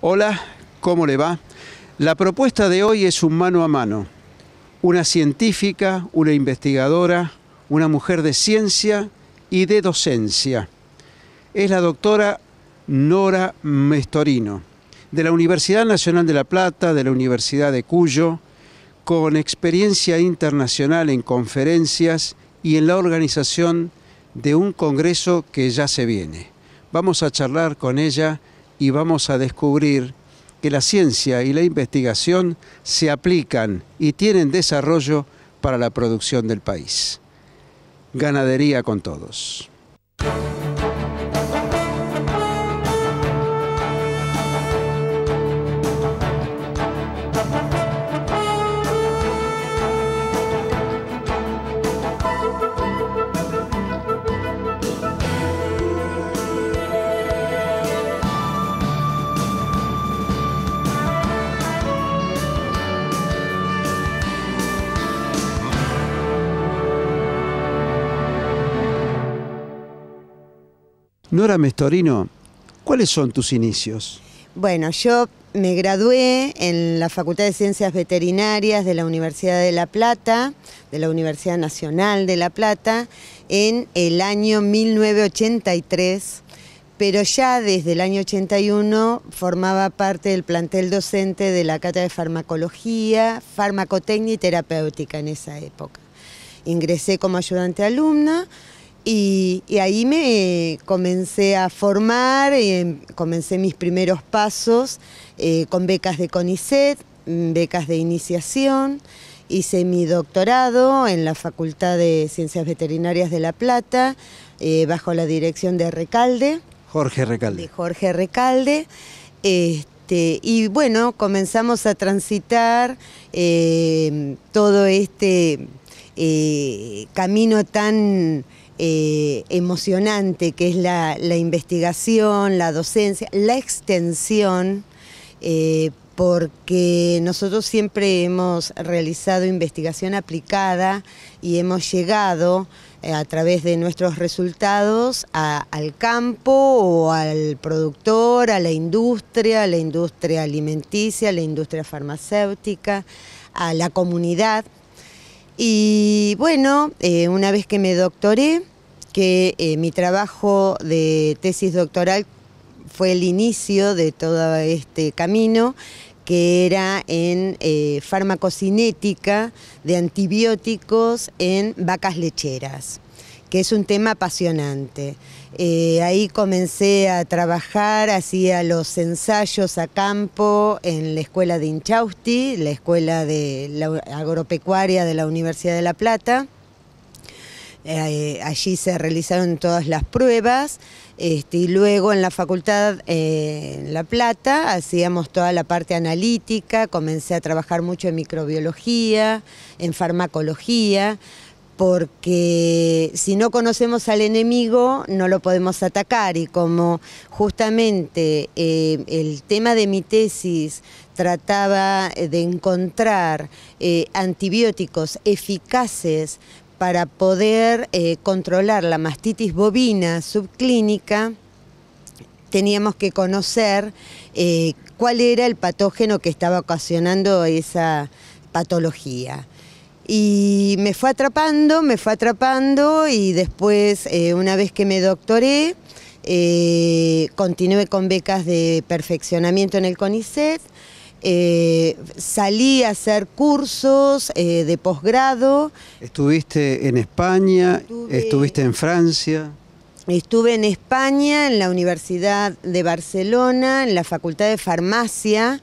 Hola, ¿cómo le va? La propuesta de hoy es un mano a mano. Una científica, una investigadora, una mujer de ciencia y de docencia. Es la doctora Nora Mestorino, de la Universidad Nacional de La Plata, de la Universidad de Cuyo, con experiencia internacional en conferencias y en la organización de un congreso que ya se viene. Vamos a charlar con ella y vamos a descubrir que la ciencia y la investigación se aplican y tienen desarrollo para la producción del país. Ganadería con todos. Nora Mestorino, ¿cuáles son tus inicios? Bueno, yo me gradué en la Facultad de Ciencias Veterinarias de la Universidad de La Plata, de la Universidad Nacional de La Plata, en el año 1983, pero ya desde el año 81 formaba parte del plantel docente de la Cátedra de Farmacología, Farmacotecnia y Terapéutica en esa época. Ingresé como ayudante alumna y y ahí me comencé a formar, eh, comencé mis primeros pasos eh, con becas de CONICET, mm, becas de iniciación, hice mi doctorado en la Facultad de Ciencias Veterinarias de La Plata, eh, bajo la dirección de Recalde. Jorge Recalde. Jorge Recalde. Este, y bueno, comenzamos a transitar todo este camino tan eh, emocionante que es la, investigación, la docencia, la extensión, eh, porque nosotros siempre hemos realizado investigación aplicada y hemos llegado eh, a través de nuestros resultados al campo o al productor, a la industria, a la industria alimenticia, a la industria farmacéutica, a la comunidad. Y bueno, eh, una vez que me doctoré, que eh, mi trabajo de tesis doctoral fue el inicio de todo este camino, que era en eh, farmacocinética de antibióticos en vacas lecheras, que es un tema apasionante. Eh, ahí comencé a trabajar, hacía los ensayos a campo en la escuela de Inchausti, la escuela de agropecuaria de la Universidad de La Plata. Eh, allí se realizaron todas las pruebas este, y luego en la facultad eh, en La Plata hacíamos toda la parte analítica, comencé a trabajar mucho en microbiología, en farmacología porque si no conocemos al enemigo no lo podemos atacar y como justamente eh, el tema de mi tesis trataba de encontrar eh, antibióticos eficaces para poder eh, controlar la mastitis bovina subclínica, teníamos que conocer cuál era el patógeno que estaba ocasionando esa patología y me fue atrapando, me fue atrapando y después, eh, una vez que me doctoré, eh, continué con becas de perfeccionamiento en el CONICET, eh, salí a hacer cursos de posgrado. ¿Estuviste en España? ¿Estuviste en Francia? Estuve en España, en la Universidad de Barcelona, en la Facultad de Farmacia,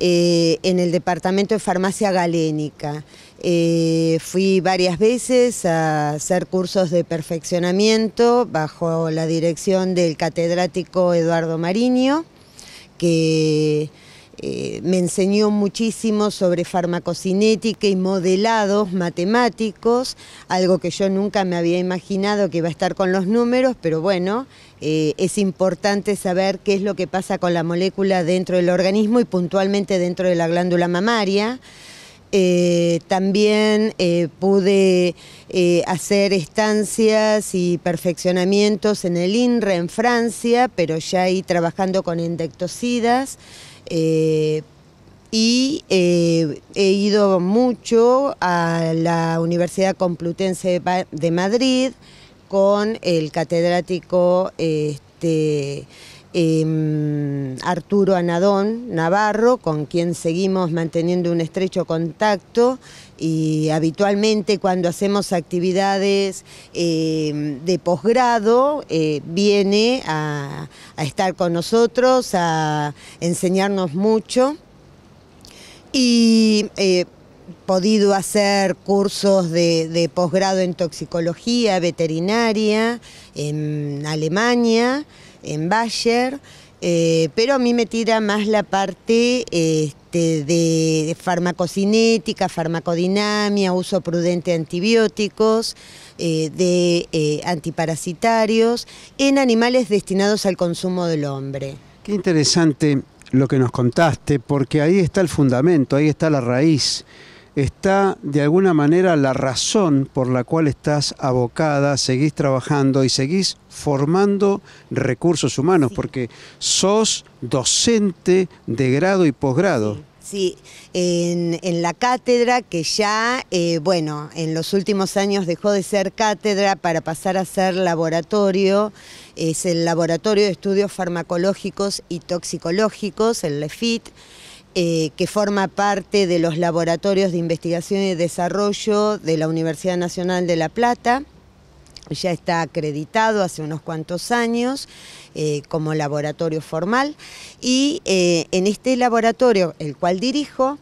en el Departamento de Farmacia Galénica. Eh, fui varias veces a hacer cursos de perfeccionamiento bajo la dirección del catedrático Eduardo Mariño, que eh, me enseñó muchísimo sobre farmacocinética y modelados matemáticos, algo que yo nunca me había imaginado que iba a estar con los números, pero bueno, eh, es importante saber qué es lo que pasa con la molécula dentro del organismo y puntualmente dentro de la glándula mamaria. Eh, también eh, pude eh, hacer estancias y perfeccionamientos en el INRE en Francia, pero ya ahí trabajando con endectocidas. y he ido mucho a la Universidad Complutense de, Madrid con el catedrático este, Em, Arturo Anadón Navarro, con quien seguimos manteniendo un estrecho contacto y habitualmente cuando hacemos actividades em, de posgrado eh, viene a, estar con nosotros, a enseñarnos mucho y he eh, podido hacer cursos de posgrado en toxicología veterinaria en Alemania en Bayer, eh, pero a mí me tira más la parte este, de farmacocinética, farmacodinamia, uso prudente de antibióticos, eh, de eh, antiparasitarios, en animales destinados al consumo del hombre. Qué interesante lo que nos contaste, porque ahí está el fundamento, ahí está la raíz está de alguna manera la razón por la cual estás abocada, seguís trabajando y seguís formando recursos humanos, porque sos docente de grado y posgrado. Sí, en, la cátedra que ya, eh, bueno, en los últimos años dejó de ser cátedra para pasar a ser laboratorio, es el Laboratorio de Estudios Farmacológicos y Toxicológicos, el LEFIT. Eh, que forma parte de los laboratorios de investigación y desarrollo de la Universidad Nacional de La Plata. Ya está acreditado hace unos cuantos años eh, como laboratorio formal y eh, en este laboratorio, el cual dirijo,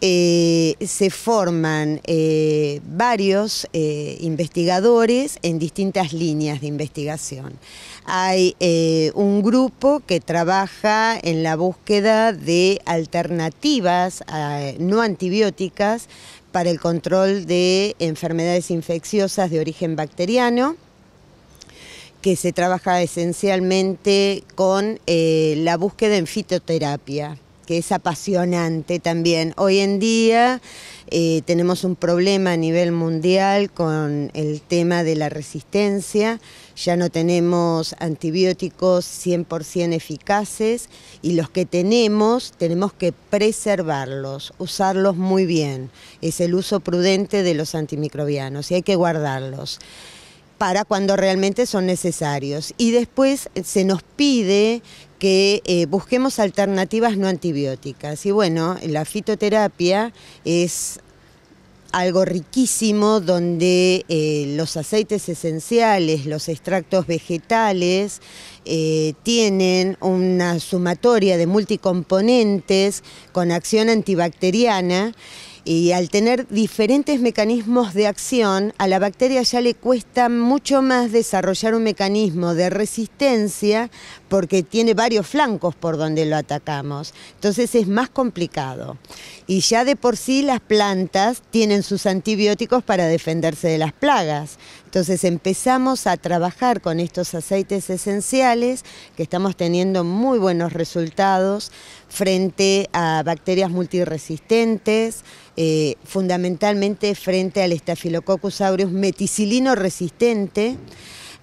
eh, se forman eh, varios eh, investigadores en distintas líneas de investigación. Hay un grupo que trabaja en la búsqueda de alternativas no antibióticas para el control de enfermedades infecciosas de origen bacteriano que se trabaja esencialmente con la búsqueda en fitoterapia que es apasionante también. Hoy en día eh, tenemos un problema a nivel mundial con el tema de la resistencia, ya no tenemos antibióticos 100% eficaces y los que tenemos tenemos que preservarlos, usarlos muy bien. Es el uso prudente de los antimicrobianos y hay que guardarlos para cuando realmente son necesarios. Y después eh, se nos pide que eh, busquemos alternativas no antibióticas. Y bueno, la fitoterapia es algo riquísimo donde eh, los aceites esenciales, los extractos vegetales, eh, tienen una sumatoria de multicomponentes con acción antibacteriana y al tener diferentes mecanismos de acción, a la bacteria ya le cuesta mucho más desarrollar un mecanismo de resistencia porque tiene varios flancos por donde lo atacamos. Entonces es más complicado. Y ya de por sí las plantas tienen sus antibióticos para defenderse de las plagas. Entonces empezamos a trabajar con estos aceites esenciales que estamos teniendo muy buenos resultados frente a bacterias multiresistentes, eh, fundamentalmente frente al Staphylococcus aureus meticilino resistente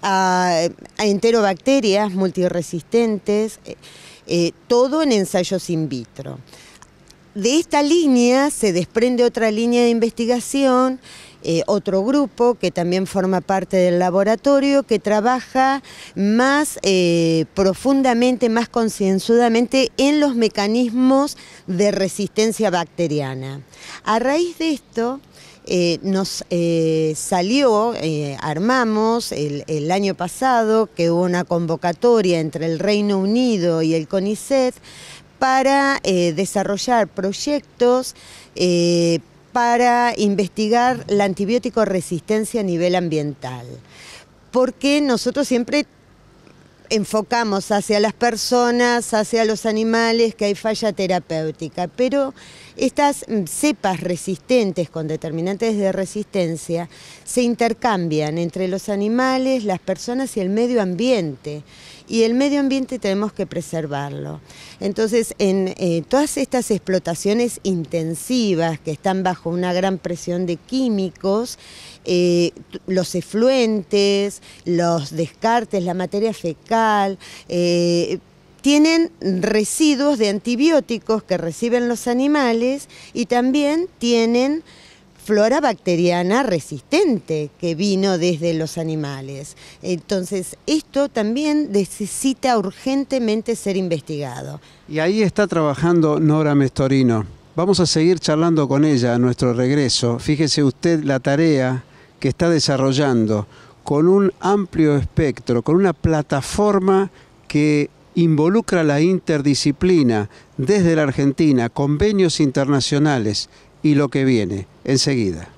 a, enterobacterias multiresistentes, eh, eh, todo en ensayos in vitro. De esta línea se desprende otra línea de investigación, eh, otro grupo que también forma parte del laboratorio que trabaja más profundamente, más concienzudamente en los mecanismos de resistencia bacteriana. A raíz de esto, eh, nos eh, salió, eh, armamos el, el, año pasado que hubo una convocatoria entre el Reino Unido y el CONICET para desarrollar proyectos para investigar la antibiótico resistencia a nivel ambiental porque nosotros siempre enfocamos hacia las personas, hacia los animales, que hay falla terapéutica, pero estas mm, cepas resistentes con determinantes de resistencia se intercambian entre los animales, las personas y el medio ambiente y el medio ambiente tenemos que preservarlo. Entonces, en eh, todas estas explotaciones intensivas que están bajo una gran presión de químicos, eh, los efluentes, los descartes, la materia fecal, eh, tienen residuos de antibióticos que reciben los animales y también tienen flora bacteriana resistente que vino desde los animales. Entonces, esto también necesita urgentemente ser investigado. Y ahí está trabajando Nora Mestorino. Vamos a seguir charlando con ella a nuestro regreso. Fíjese usted la tarea que está desarrollando con un amplio espectro, con una plataforma que involucra la interdisciplina desde la Argentina, convenios internacionales, y lo que viene enseguida.